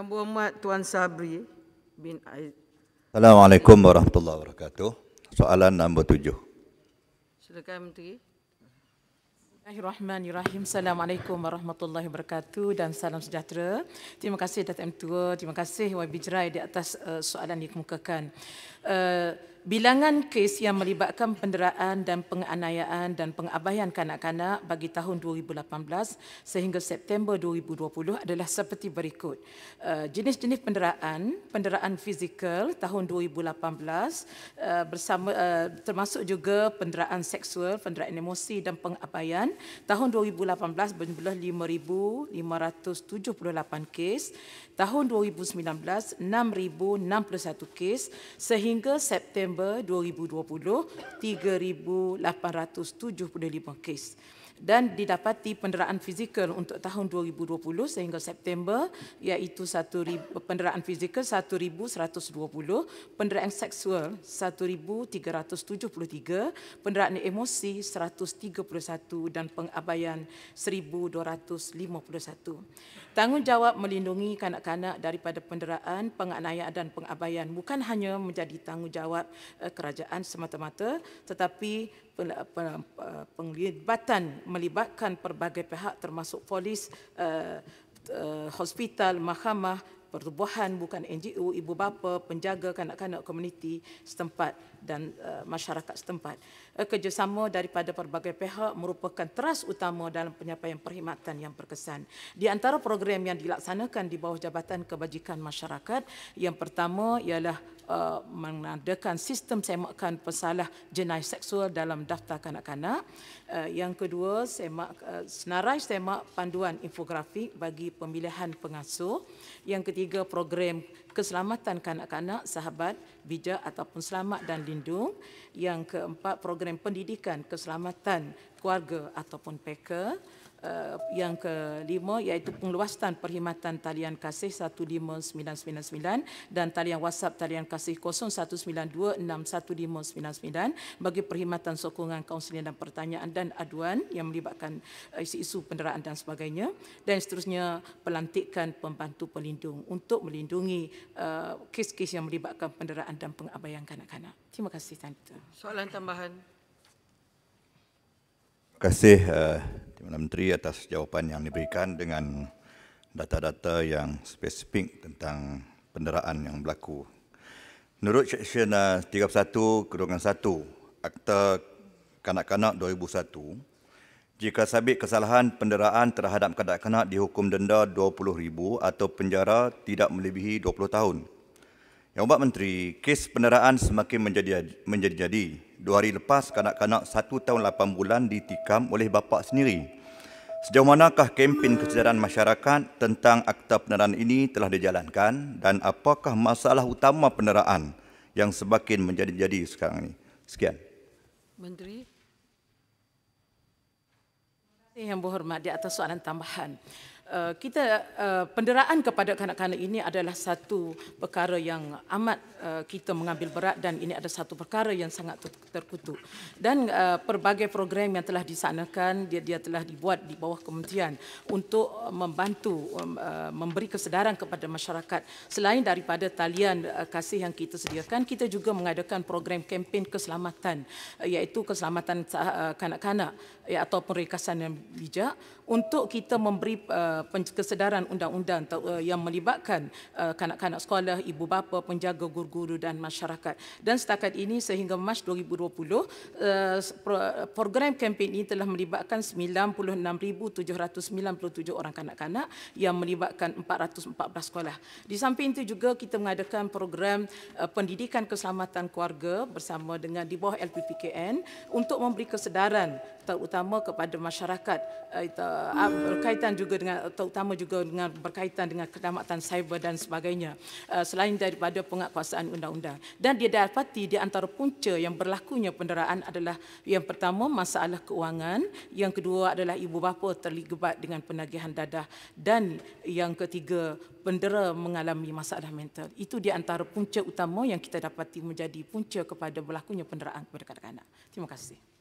Yang berhormat Tuan Sabri bin Aiz. Assalamualaikum warahmatullahi wabarakatuh. Soalan nombor tujuh. Silakan Menteri. Bismillahirrahmanirrahim. Assalamualaikum warahmatullahi wabarakatuh dan salam sejahtera. Terima kasih Datuk M. Tua. Terima kasih YB Jerai di atas uh, soalan yang dikemukakan. Uh, Bilangan kes yang melibatkan penderaan dan penganiayaan dan pengabaian kanak-kanak bagi tahun 2018 sehingga September 2020 adalah seperti berikut. Eh, jenis-jenis penderaan, penderaan fizikal tahun 2018 eh, bersama eh, termasuk juga penderaan seksual, penderaan emosi dan pengabaian tahun 2018 berjumlah 5,578 kes. Tahun 2019, 6,061 kes sehingga September September 2020 3875 kes dan didapati penderaan fizikal untuk tahun 2020 sehingga September iaitu 1000 penderaan fizikal 1120, penderaan seksual 1373, penderaan emosi 131 dan pengabaian 1251. Tanggungjawab melindungi kanak-kanak daripada penderaan, penganiayaan dan pengabaian bukan hanya menjadi tanggungjawab eh, kerajaan semata-mata tetapi eh, penglibatan melibatkan pelbagai pihak termasuk polis, eh, eh, hospital, mahkamah, pertubuhan bukan NGO, ibu bapa, penjaga kanak-kanak komuniti setempat dan eh, masyarakat setempat. Kerjasama daripada pelbagai pihak merupakan teras utama dalam penyampaian perkhidmatan yang berkesan. Di antara program yang dilaksanakan di bawah Jabatan Kebajikan Masyarakat, yang pertama ialah uh, mengadakan sistem semakan pesalah jenayah seksual dalam daftar kanak-kanak. Uh, yang kedua, semak, uh, senarai semak panduan infografik bagi pemilihan pengasuh. Yang ketiga, program keselamatan kanak-kanak, sahabat, bijak ataupun selamat dan lindung. Yang keempat, program pendidikan keselamatan keluarga ataupun PK. Eh, yang kelima, iaitu pengluasan perkhidmatan talian kasih 15999 dan talian WhatsApp talian kasih 0192615999 bagi perkhidmatan sokongan kaunselian dan pertanyaan dan aduan yang melibatkan eh, isu-isu penderaan dan sebagainya. Dan seterusnya, pelantikan pembantu pelindung untuk melindungi uh, kes-kes yang melibatkan penderaan dan pengabaian kanak-kanak. Terima kasih Tuan Soalan tambahan. Terima kasih uh, Menteri atas jawapan yang diberikan dengan data-data yang spesifik tentang penderaan yang berlaku. Menurut Seksyen 31 Kedudukan 1 Akta Kanak-Kanak 2001, jika sabit kesalahan penderaan terhadap kanak-kanak dihukum denda RM20,000 atau penjara tidak melebihi 20 tahun. Yang Bapak Menteri, kes penderaan semakin menjadi-jadi. Dua hari lepas, kanak-kanak satu tahun lapan bulan ditikam oleh bapa sendiri. Sejauh manakah kempen kesedaran masyarakat tentang akta penderaan ini telah dijalankan dan apakah masalah utama penderaan yang semakin menjadi-jadi sekarang ini? Sekian. Menteri. Yang berhormat, di atas soalan tambahan. Eh, kita uh, penderaan kepada kanak-kanak ini adalah satu perkara yang amat uh, kita mengambil berat dan ini adalah satu perkara yang sangat terkutuk. Dan uh, pelbagai program yang telah disanakan dia dia telah dibuat di bawah kementerian untuk membantu uh, memberi kesedaran kepada masyarakat. Selain daripada talian uh, kasih yang kita sediakan, kita juga mengadakan program kempen keselamatan uh, iaitu keselamatan kanak-kanak uh, ya, ataupun rekasan yang bijak untuk kita memberi uh, Eh, kesedaran undang-undang eh, yang melibatkan eh, kanak-kanak sekolah, ibu bapa, penjaga guru-guru dan masyarakat. Dan setakat ini sehingga Mac 2020, program kempen ini telah melibatkan 96,797 orang kanak-kanak yang melibatkan 414 sekolah. Di samping itu juga kita mengadakan program pendidikan keselamatan keluarga bersama dengan di bawah LPPKN untuk memberi kesedaran terutama kepada masyarakat ah, berkaitan juga dengan terutama juga dengan berkaitan dengan keselamatan cyber dan sebagainya uh, selain daripada penguatkuasaan undang-undang dan dia dapati di antara punca yang berlakunya penderaan adalah yang pertama masalah keuangan yang kedua adalah ibu bapa terlibat dengan penagihan dadah dan yang ketiga pendera mengalami masalah mental itu di antara punca utama yang kita dapati menjadi punca kepada berlakunya penderaan kepada kanak-kanak terima kasih